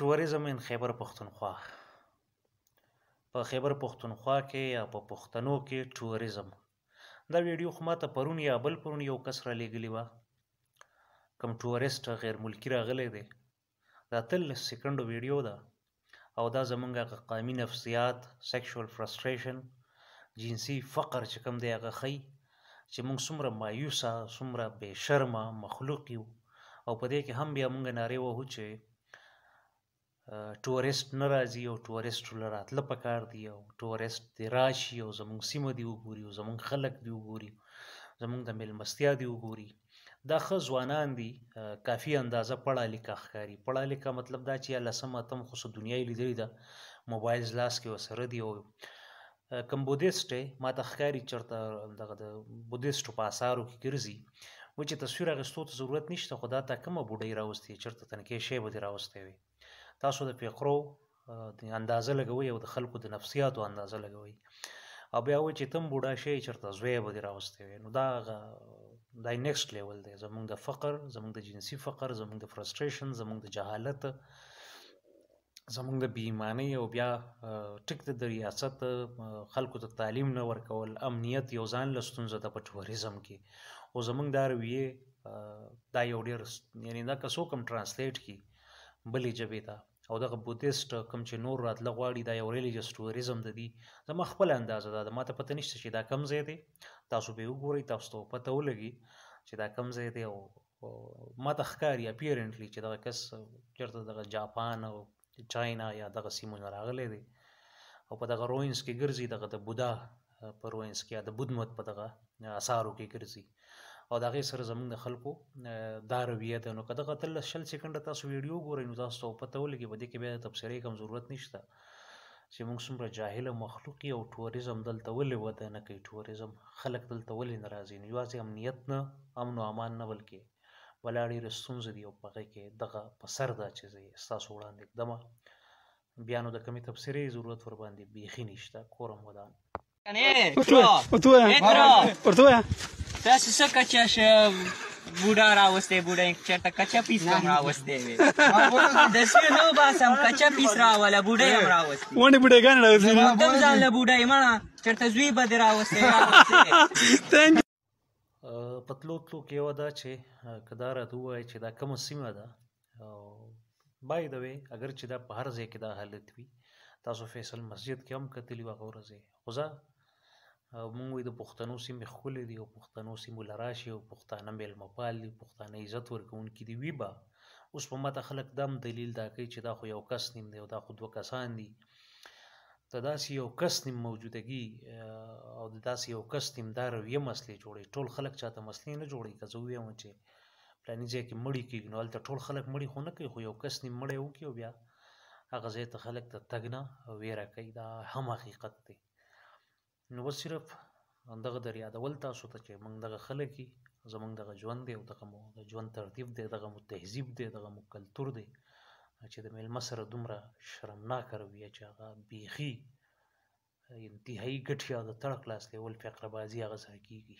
ټوریزم ان خیبر پښتونخوا په خیبر پښتونخوا کې یا په پښتنو کې ټوریزم دا ویډیو خو ماته پرون یا بل پرون یو کس را لېږلی وه کوم ټوریسټ غیر ملکي راغلی دی دا تلس سیکنډو ویډیو ده او دا زمونږ هغه قامي نفسیات سیکشوال فرسټریشن جنسي فقر چې کوم دی هغه ښیي چې موږ څومره مایوسه څومره بې شرمه مخلوق یو او په دې کې هم بیا موږ نارې وهو چې ټورست نه راځي او ټورست له راتله پکار دی او ټورست دې راشي او زمونږ سیمه دې وګوري او زمونږ خلک دې وګوري زمونږ د میلمستیا دې وګوري دا ښه ځوانان دي کافي اندازه پړه لیکه ښکاري پړه لیکه مطلب دا چې لسم اتم خو څه دنیا یې لیدلې ده موبایل لاس کې ورسره دي او کمبودیست دی ما ته ښکاري چېرته دغه د بودیسټو په اثارو کې ګرځي و چې تصویر اخیستو ته ضرورت نشته خو دا تا کومه بوډۍ راوستې چېرته تنکۍ شی به دې راوستی وي تاسو د فقرو د اندازه لګوي او د خلکو د نفسیاتو اندازه لګوي او بیا وایي چې تم بوډا شي چرته زوی به دې راوستي وي نو دا غ... دا نیکسټ لیول دی زمونږ د فقر زمونږ د جنسي فقر زمونږ د فرستریشن زمونږ د جهالت زمونږ د بیمانی او بیا ټیک د ریاست خلکو ته تعلیم نه ورکول امنیت یو ځان لستونزه د پټوریزم کې او زمونږ دا رویه دا یو ډیر یعنی دا که څوک هم ترانسلیټ کی بلې ژبې ته او دغه بودیست کوم چې نور راتله غواړي دا یو ریلیجس ټوریزم د دی زما خپل اندازه ده ما ته پته نشته چې دا کم ځای دی تاسو به وګورئ تاسو ته پته ولګي چې دا کم ځای دی او ما ته ښکاري اپیرنټلی چې دغه کس چېرته دغه جاپان او چاینا یا دغه سیمو نه راغلی دی او په دغه روینس کې ګرځي دغه د بودا په روینس کې یا د بودمت په دغه اثارو کې ګرځي او دا غي سره زمونږ د خلکو دا رویه ده نو کله قتل شل سکند تاسو ویډیو ګورئ نو تاسو په پته ولګي بده کې به تبصره کم ضرورت نشته چې موږ څومره جاهل مخلوقي او ټوریزم دلته ولې وده نه کوي ټوریزم خلک دلته ولې ناراضي نه یوازې امنیت نه امن او امان نه بلکې ولاړې رسونز دی او پغه کې دغه په سر دا چې زه تاسو وړاندې دمه بیا نو د کمی تبصره ضرورت ور باندې بیخي نشته کورم ودان ورته ورته تاسو څه کچه شه بوډا راوستی بوډا چېرته کچه پیس هم راوستی وې د سیو نو باس هم کچه پیس راوله بوډۍ هم راوستی ونډې بوډیګان راوستي دم ځان له بوډۍ مړه چېرته زوی به دې راوستی په تلو تلو کې یوه ده چې که دا راته ووایي چې دا کومه سیمه ده بای د وی اگر چې دا په هر ځای کې دا حالت وي تاسو فیصل مسجد کې هم کتلی وه هغه ورځې خو او مونږ وایو د پښتنو سیمې ښکلې دي او پښتنو سیمو له راشي او پښتانه میلمه پال دي پښتانه عزت ورکوونکي دي وي به اوس په ماته خلک دم دلیل دا کوي چې دا خو یو کس نیم دی او دا خو دوه کسان دي د داسې یو کس نیم موجودګي او د داسې یو کس نیم دا رویه مسلې جوړوي ټول خلک چاته مسلې نه جوړوي که زه ووایم چې پلاني ځای کې مړی کېږي نو هلته ټول خلک مړی خو نه کوي خو یو کس نیم مړی وکړي او بیا هغه ځای ته خلک ته تګ نه ویره کوي دا هم حقیقت دی نو بس صرف دغه در یادول تاسو ته چې موږ دغه خلک زمونږ دغه ژوند دی او دغه مو د ژوند ترتیب دی دغه مو تهذیب دی دغه مو کلتور دی چې د میلمه سره دومره شرمناکه رویه چې هغه بیخي انتهایي ګټیا د تړه کلاس لیول فقره بازي هغه ځای کېږي